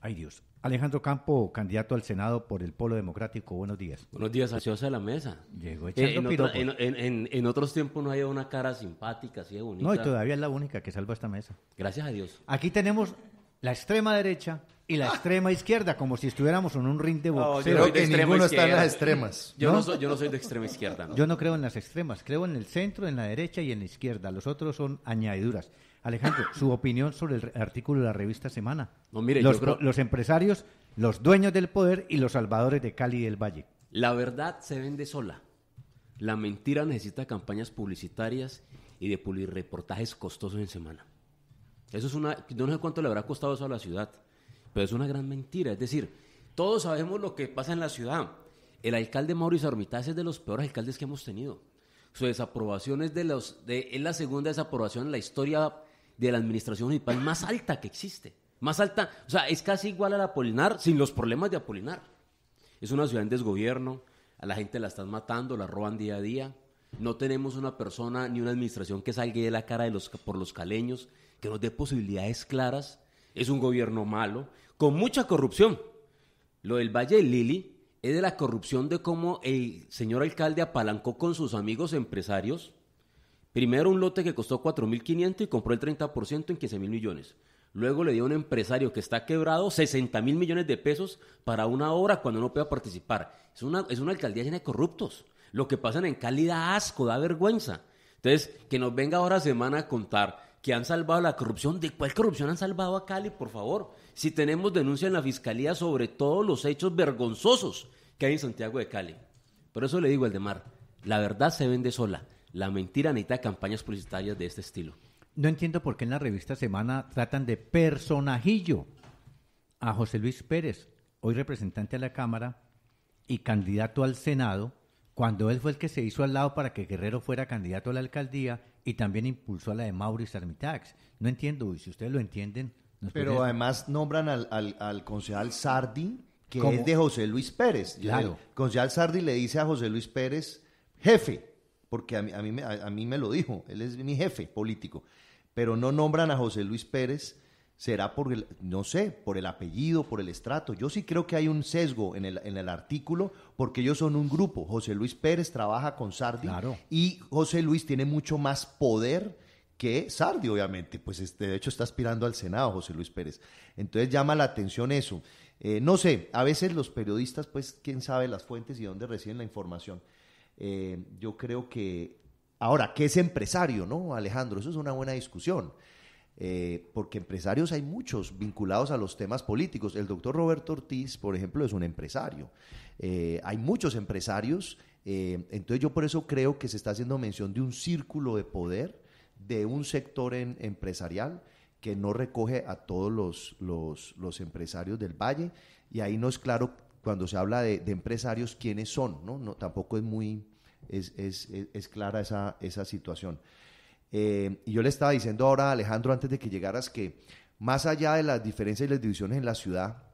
Ay Dios. Alejandro Campo, candidato al Senado por el Polo Democrático, buenos días. Buenos días, ansiosa de la mesa. Llegó eh, echando eh, en, en, otros tiempos no había una cara simpática, así de bonita. No, y todavía es la única que salva esta mesa. Gracias a Dios. Aquí tenemos la extrema derecha y la extrema izquierda, como si estuviéramos en un ring de boxeo. pero no está en las extremas. Yo ¿no? Soy, yo no soy de extrema izquierda. Yo no creo en las extremas, creo en el centro, en la derecha y en la izquierda. Los otros son añadiduras. Alejandro, su opinión sobre el artículo de la revista Semana. No, mire, los, empresarios, los dueños del poder y los salvadores de Cali y del Valle. La verdad se vende sola. La mentira necesita campañas publicitarias y de reportajes costosos en semana. Eso es una, no sé cuánto le habrá costado eso a la ciudad, pero es una gran mentira. Es decir, todos sabemos lo que pasa en la ciudad. El alcalde Mauricio Armitage es de los peores alcaldes que hemos tenido. Su desaprobación es de los, es la segunda desaprobación en la historia de la administración municipal más alta que existe. Más alta, o sea, es casi igual a la Apolinar sin los problemas de Apolinar. Es una ciudad en desgobierno, a la gente la están matando, la roban día a día. No tenemos una persona ni una administración que salga de la cara de los, por los caleños, que nos dé posibilidades claras. Es un gobierno malo, con mucha corrupción. Lo del Valle de Lili es de la corrupción de cómo el señor alcalde apalancó con sus amigos empresarios. Primero un lote que costó 4.500 y compró el 30% en mil millones. Luego le dio a un empresario que está quebrado 60 mil millones de pesos para una obra cuando no pueda participar. Es una, es una alcaldía llena de corruptos. Lo que pasa en Cali da asco, da vergüenza. Entonces, que nos venga ahora semana a contar que han salvado la corrupción. ¿De cuál corrupción han salvado a Cali, por favor? Si tenemos denuncia en la Fiscalía sobre todos los hechos vergonzosos que hay en Santiago de Cali. Por eso le digo al de Mar, la verdad se vende sola. La mentira necesita campañas publicitarias de este estilo. No entiendo por qué en la revista Semana tratan de personajillo a José Luis Pérez, hoy representante a la Cámara y candidato al Senado, cuando él fue el que se hizo al lado para que Guerrero fuera candidato a la alcaldía y también impulsó la de Maurice Armitax. No entiendo, y si ustedes lo entienden... Pero además nombran al, al, concejal Sardi, que es de José Luis Pérez. Claro. El concejal Sardi le dice a José Luis Pérez, jefe, porque a mí, a a mí me lo dijo, él es mi jefe político pero no nombran a José Luis Pérez será por el, no sé, por el apellido, por el estrato. Yo sí creo que hay un sesgo en el, en el artículo porque ellos son un grupo. José Luis Pérez trabaja con Sardi y José Luis tiene mucho más poder que Sardi, obviamente. Pues este, de hecho está aspirando al Senado José Luis Pérez. Entonces llama la atención eso. Eh, no sé, a veces los periodistas, pues quién sabe las fuentes y dónde reciben la información. Eh, yo creo que... Ahora, ¿qué es empresario, no, Alejandro? Eso es una buena discusión. Eh, porque empresarios hay muchos vinculados a los temas políticos. El doctor Roberto Ortiz, por ejemplo, es un empresario. Eh, hay muchos empresarios, eh, entonces yo por eso creo que se está haciendo mención de un círculo de poder de un sector empresarial que no recoge a todos los, empresarios del valle y ahí no es claro cuando se habla de, empresarios quiénes son, no tampoco es muy es, es, es, clara esa, esa situación. Eh, y yo le estaba diciendo ahora Alejandro, antes de que llegaras, que más allá de las diferencias y las divisiones en la ciudad,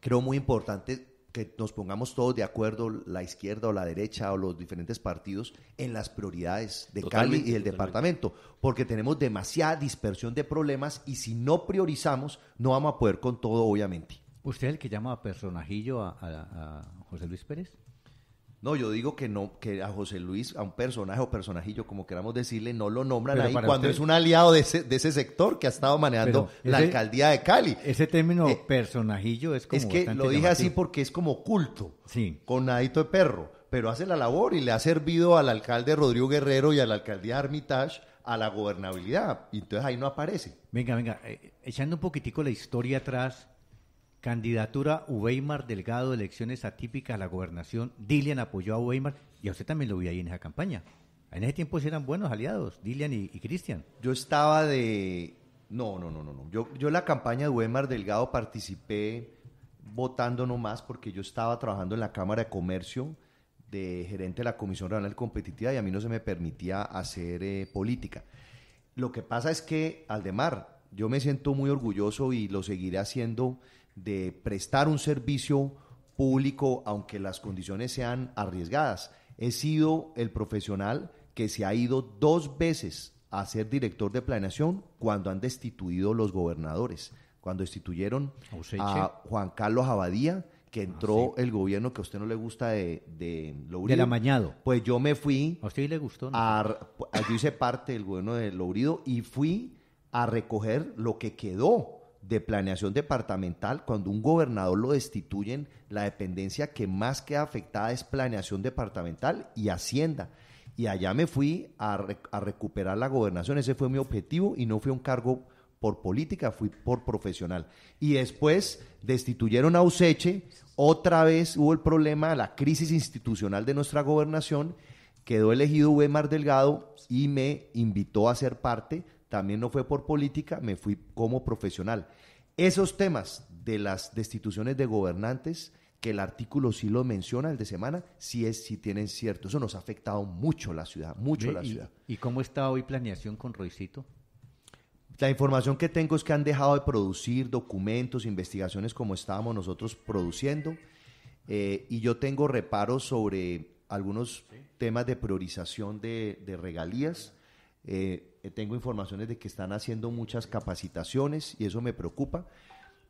creo muy importante que nos pongamos todos de acuerdo, la izquierda o la derecha o los diferentes partidos, en las prioridades de Cali y del departamento, porque tenemos demasiada dispersión de problemas y si no priorizamos, no vamos a poder con todo, obviamente. ¿Usted es el que llama a personajillo a José Luis Pérez? No, yo digo que no, que a José Luis, a un personaje o personajillo, como queramos decirle, no lo nombran ahí cuando es un aliado de ese, de ese sector que ha estado manejando la alcaldía de Cali. Ese término eh, personajillo es como. Es que lo dije así porque es como culto, sí. con nadito de perro, pero hace la labor y le ha servido al alcalde Rodrigo Guerrero y a la alcaldía Armitage a la gobernabilidad. Y entonces ahí no aparece. Venga, venga, eh, echando un poquitico la historia atrás, Candidatura Uweimar Delgado, elecciones atípicas a la gobernación. Dilian apoyó a Uweimar y a usted también lo vi ahí en esa campaña. En ese tiempo eran buenos aliados, Dilian y, Cristian. Yo estaba de... No, no, no, no. no. Yo, yo la campaña de Uweimar Delgado participé votando nomás porque yo estaba trabajando en la Cámara de Comercio de gerente de la Comisión Regional Competitiva y a mí no se me permitía hacer eh, política. Lo que pasa es que, Aldemar, yo me siento muy orgulloso y lo seguiré haciendo de prestar un servicio público aunque las condiciones sean arriesgadas. He sido el profesional que se ha ido dos veces a ser director de planeación cuando han destituido los gobernadores, cuando destituyeron a Juan Carlos Abadía, que entró ah, el gobierno que a usted no le gusta de, de Lourido. Del amañado. Pues yo me fui. A usted le gustó. yo hice parte del gobierno de Lourido y fui a recoger lo que quedó de planeación departamental, cuando un gobernador lo destituyen, la dependencia que más queda afectada es planeación departamental y hacienda. Y allá me fui a, recuperar la gobernación, ese fue mi objetivo y no fue un cargo por política, fui por profesional. Y después destituyeron a Useche, otra vez hubo el problema, la crisis institucional de nuestra gobernación, quedó elegido Mar Delgado y me invitó a ser parte también no fue por política, me fui como profesional. Esos temas de las destituciones de gobernantes, que el artículo sí lo menciona, el de semana, sí es, sí tienen cierto. Eso nos ha afectado mucho la ciudad, mucho la ciudad. ¿Y cómo está hoy planeación con Roicito? La información que tengo es que han dejado de producir documentos, investigaciones como estábamos nosotros produciendo. Eh, y yo tengo reparos sobre algunos temas de priorización de, de regalías eh, eh, tengo informaciones de que están haciendo muchas capacitaciones y eso me preocupa.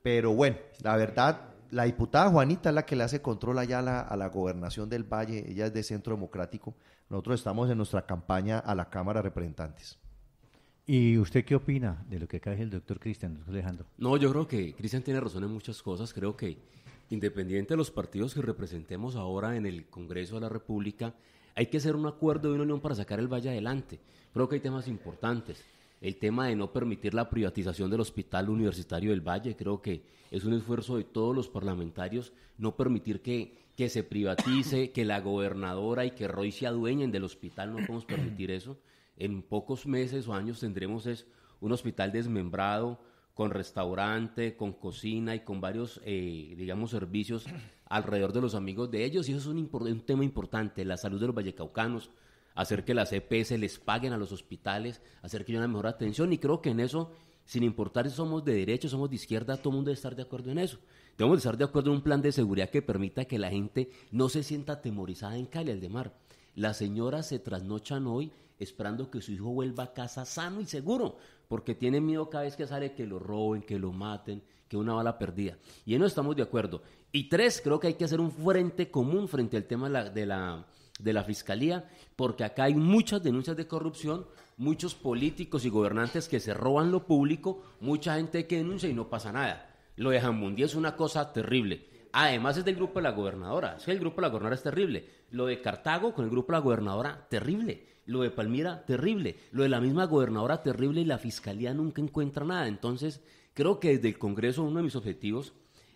Pero bueno, la verdad, la diputada Juanita es la que le hace control allá a la, gobernación del Valle, ella es de Centro Democrático, nosotros estamos en nuestra campaña a la Cámara de Representantes. ¿Y usted qué opina de lo que acá dice el doctor Cristian Alejandro? No, yo creo que Cristian tiene razón en muchas cosas, creo que independiente de los partidos que representemos ahora en el Congreso de la República, hay que hacer un acuerdo de una unión para sacar el Valle adelante. Creo que hay temas importantes. El tema de no permitir la privatización del Hospital Universitario del Valle, creo que es un esfuerzo de todos los parlamentarios no permitir que, que se privatice, que la gobernadora y que Roy se adueñen del hospital, no podemos permitir eso. En pocos meses o años tendremos es un hospital desmembrado, con restaurante, con cocina y con varios, eh, digamos, servicios alrededor de los amigos de ellos. Y eso es un, un, tema importante, la salud de los vallecaucanos, hacer que las EPS les paguen a los hospitales, hacer que haya una mejor atención y creo que en eso, sin importar si somos de derecha, o somos de izquierda, todo el mundo debe estar de acuerdo en eso. Debemos estar de acuerdo en un plan de seguridad que permita que la gente no se sienta atemorizada en Cali, al de mar. Las señoras se trasnochan hoy esperando que su hijo vuelva a casa sano y seguro, porque tiene miedo cada vez que sale que lo roben, que lo maten, que una bala perdida. Y en eso estamos de acuerdo. Y tres, creo que hay que hacer un frente común frente al tema de la de la Fiscalía, porque acá hay muchas denuncias de corrupción, muchos políticos y gobernantes que se roban lo público, mucha gente que denuncia y no pasa nada. Lo de Jambundí es una cosa terrible. Además es del grupo de la gobernadora, es que el grupo de la gobernadora es terrible. Lo de Cartago con el grupo de la gobernadora, terrible. Lo de Palmira, terrible. Lo de la misma gobernadora, terrible, y la Fiscalía nunca encuentra nada. Entonces, creo que desde el Congreso uno de mis objetivos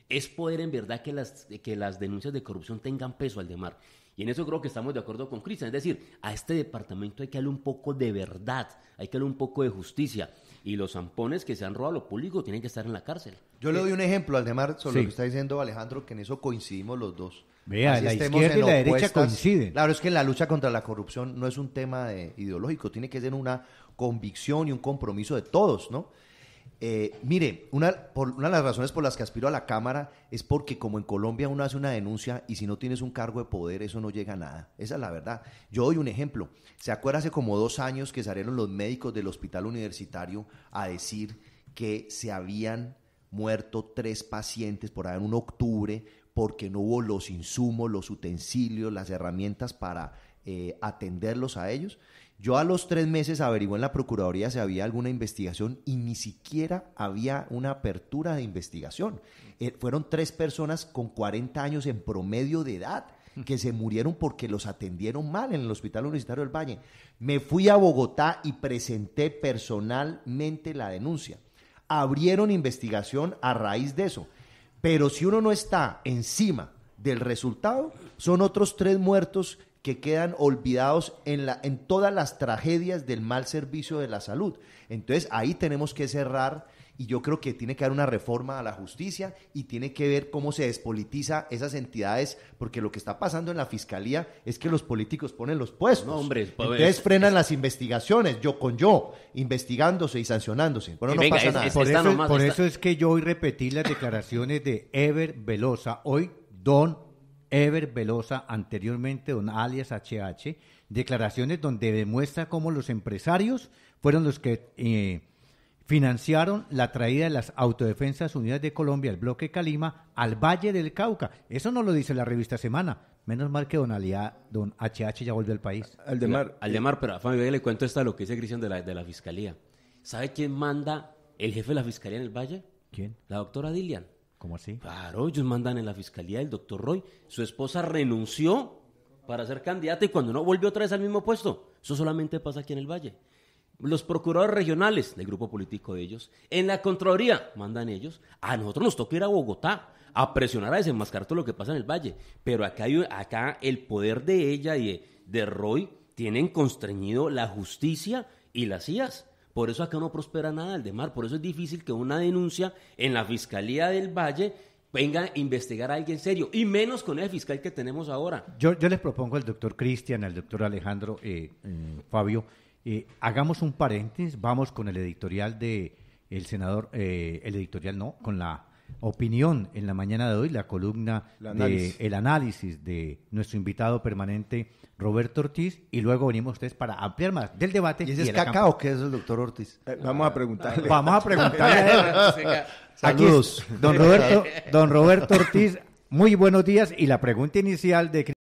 es poder en verdad que las, que las denuncias de corrupción tengan peso al mar y en eso creo que estamos de acuerdo con Cristian. Es decir, a este departamento hay que darle un poco de verdad, hay que darle un poco de justicia. Y los zampones que se han robado a público tienen que estar en la cárcel. Yo le eh, doy un ejemplo, Aldemar, sobre lo que está diciendo Alejandro, que en eso coincidimos los dos. Vea, la izquierda y la derecha coinciden. Claro, es que la lucha contra la corrupción no es un tema ideológico, tiene que ser una convicción y un compromiso de todos, ¿no? Eh, mire, una, por, de las razones por las que aspiro a la Cámara es porque como en Colombia uno hace una denuncia y si no tienes un cargo de poder eso no llega a nada. Esa es la verdad. Yo doy un ejemplo. ¿Se acuerda hace como dos años que salieron los médicos del hospital universitario a decir que se habían muerto tres pacientes por ahí en un octubre porque no hubo los insumos, los utensilios, las herramientas para eh, atenderlos a ellos? Yo a los tres meses averigué en la Procuraduría si había alguna investigación y ni siquiera había una apertura de investigación. Eh, fueron tres personas con 40 años en promedio de edad que se murieron porque los atendieron mal en el Hospital Universitario del Valle. Me fui a Bogotá y presenté personalmente la denuncia. Abrieron investigación a raíz de eso. Pero si uno no está encima del resultado, son otros tres muertos que quedan olvidados en, la, en todas las tragedias del mal servicio de la salud. Entonces ahí tenemos que cerrar y yo creo que tiene que haber una reforma a la justicia y tiene que ver cómo se despolitiza esas entidades, porque lo que está pasando en la fiscalía es que los políticos ponen los puestos. No, pues, Entonces frenan las investigaciones, yo con yo, investigándose y sancionándose. Bueno, eh, no pasa nada. por, eso, es que yo hoy repetí las declaraciones de Ever Velosa, hoy Don Ever Velosa, anteriormente don alias HH, declaraciones donde demuestra cómo los empresarios fueron los que eh, financiaron la traída de las Autodefensas Unidas de Colombia, el bloque Calima, al Valle del Cauca. Eso no lo dice la revista Semana. Menos mal que don, alias don HH ya volvió al país. de eh. Mar, pero a Fabio le cuento esta lo que dice Cristian de la, de la Fiscalía. ¿Sabe quién manda el jefe de la Fiscalía en el Valle? ¿Quién? La doctora Dilian. ¿Cómo así? Claro, ellos mandan en la fiscalía del doctor Roy. Su esposa renunció para ser candidata y cuando no volvió otra vez al mismo puesto. Eso solamente pasa aquí en el Valle. Los procuradores regionales del grupo político de ellos, en la Contraloría mandan ellos. A nosotros nos toca ir a Bogotá a presionar a desenmascarar todo lo que pasa en el Valle. Pero acá, acá el poder de ella y de, de Roy tienen constreñido la justicia y las IAS. Por eso acá no prospera nada el de mar. Por eso es difícil que una denuncia en la Fiscalía del Valle venga a investigar a alguien serio, y menos con el fiscal que tenemos ahora. Yo, les propongo al doctor Cristian, al doctor Alejandro, eh, eh, Fabio, eh, hagamos un paréntesis, vamos con el editorial de el senador, el editorial no, con la opinión en la mañana de hoy, la columna, el análisis de nuestro invitado permanente, Roberto Ortiz y luego venimos ustedes para ampliar más del debate. ¿Y es cacao qué es el doctor Ortiz? Eh, vamos a preguntarle. Vamos a preguntarle. Saludos. don Roberto, don Roberto Ortiz, muy buenos días y la pregunta inicial de